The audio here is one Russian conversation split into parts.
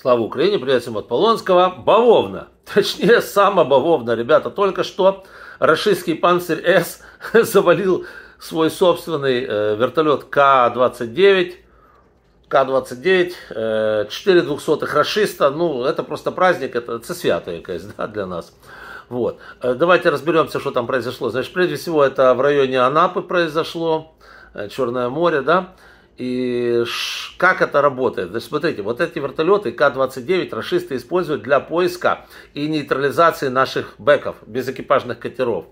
Слава Украине, привет всем от Полонского. Бавовна, точнее сама Бавовна, ребята, только что российский «Панцирь-С» завалил свой собственный э, вертолет К-29, К-29, э, 4 двухсотых расиста, ну, это просто праздник, это, это святое, конечно, да, для нас. Вот. Э, давайте разберемся, что там произошло. Значит, прежде всего, это в районе Анапы произошло, э, Черное море, да. И как это работает? То смотрите, вот эти вертолеты К-29 расисты используют для поиска и нейтрализации наших бэков, безэкипажных катеров.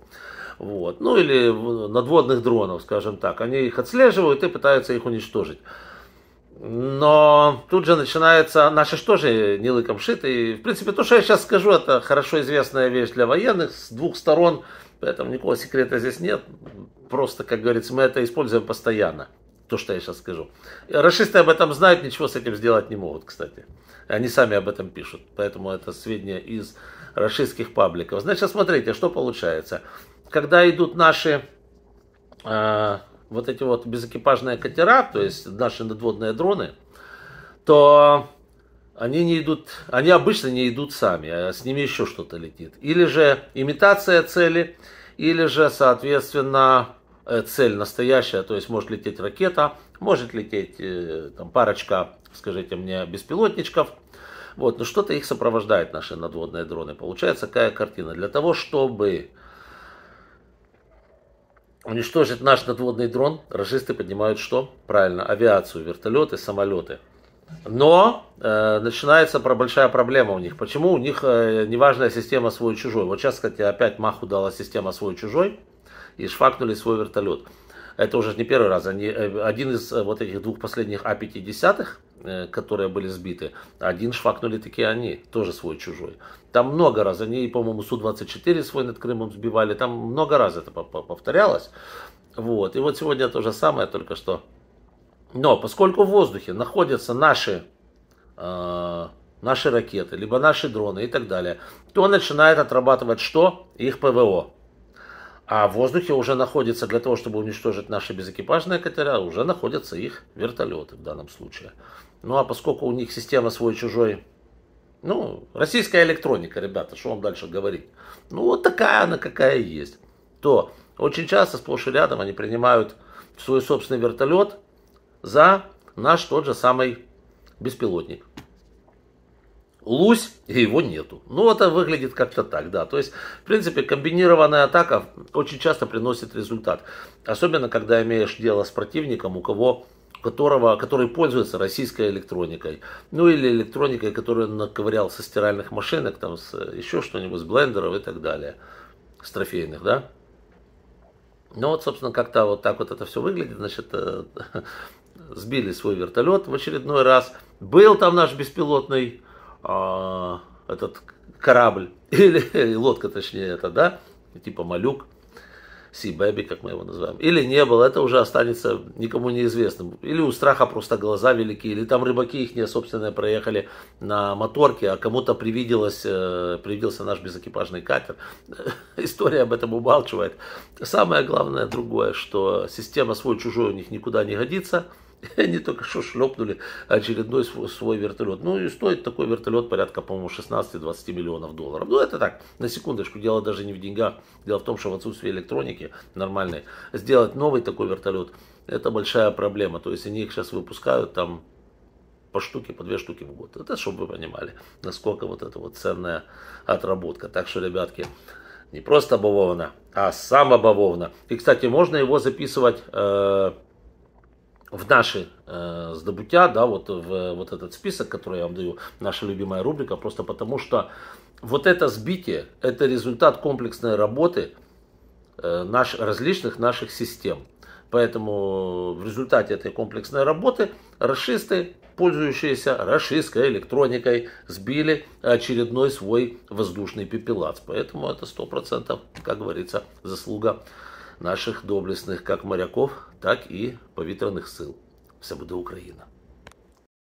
Вот. Ну или надводных дронов, скажем так. Они их отслеживают и пытаются их уничтожить. Но тут же начинается, наши же тоже не лыком шиты. И, в принципе, то, что я сейчас скажу, это хорошо известная вещь для военных с двух сторон. Поэтому никакого секрета здесь нет. Просто, как говорится, мы это используем постоянно то, что я сейчас скажу. Расисты об этом знают, ничего с этим сделать не могут, кстати. Они сами об этом пишут. Поэтому это сведения из расистских пабликов. Значит, смотрите, что получается. Когда идут наши э, вот эти вот безэкипажные катера, то есть наши надводные дроны, то они не идут, они обычно не идут сами, а с ними еще что-то летит. Или же имитация цели, или же, соответственно, Э, цель настоящая, то есть может лететь ракета, может лететь э, там, парочка, скажите мне, беспилотничков, вот, но что-то их сопровождает наши надводные дроны. Получается какая картина? Для того, чтобы уничтожить наш надводный дрон, расисты поднимают что? Правильно, авиацию, вертолеты, самолеты. Но э, начинается про большая проблема у них. Почему у них э, неважная система свой-чужой? Вот сейчас, кстати, опять маху дала система свой-чужой и швакнули свой вертолет. Это уже не первый раз. Они, э, один из э, вот этих двух последних А-50, э, которые были сбиты, один швакнули такие они, тоже свой чужой. Там много раз, они, по-моему, Су-24 свой над Крымом сбивали, там много раз это повторялось. Вот. И вот сегодня то же самое, только что. Но поскольку в воздухе находятся наши, э, наши ракеты, либо наши дроны и так далее, то начинает отрабатывать что? Их ПВО. А в воздухе уже находится для того, чтобы уничтожить наши безэкипажные катера, уже находятся их вертолеты в данном случае. Ну а поскольку у них система свой-чужой, ну, российская электроника, ребята, что вам дальше говорить? Ну, вот такая она, какая есть. То очень часто сплошь и рядом они принимают свой собственный вертолет за наш тот же самый беспилотник. Лусь, и его нету. Ну, это выглядит как-то так, да. То есть, в принципе, комбинированная атака очень часто приносит результат. Особенно, когда имеешь дело с противником, у кого которого, который пользуется российской электроникой. Ну или электроникой, которую он наковырял со стиральных машинок, там с, еще что-нибудь, с блендеров и так далее. С трофейных, да? Ну вот, собственно, как-то вот так вот это все выглядит. Значит, э, сбили свой вертолет в очередной раз. Был там наш беспилотный а, этот корабль, или лодка точнее это, да, типа малюк, си бэби, как мы его называем, или не было, это уже останется никому неизвестным. Или у страха просто глаза велики, или там рыбаки их не собственные проехали на моторке, а кому-то привиделось, э, привиделся наш безэкипажный катер. История об этом умалчивает. Самое главное другое, что система свой-чужой у них никуда не годится – Они только что шлепнули очередной свой, свой вертолет. Ну и стоит такой вертолет порядка, по-моему, 16-20 миллионов долларов. Ну это так, на секундочку, дело даже не в деньгах. Дело в том, что в отсутствии электроники нормальной, сделать новый такой вертолет, это большая проблема. То есть они их сейчас выпускают там по штуке, по две штуки в год. Это чтобы вы понимали, насколько вот это вот ценная отработка. Так что, ребятки, не просто бавовна, а сама бавовна. И, кстати, можно его записывать... Э в наши э, сдобутя, да, вот в вот этот список, который я вам даю, наша любимая рубрика, просто потому что вот это сбитие, это результат комплексной работы э, наш, различных наших систем. Поэтому в результате этой комплексной работы расисты, пользующиеся расистской электроникой, сбили очередной свой воздушный пепелац. Поэтому это 100%, как говорится, заслуга наших доблестных как моряков, так і повітряних сил. Все буде Україна.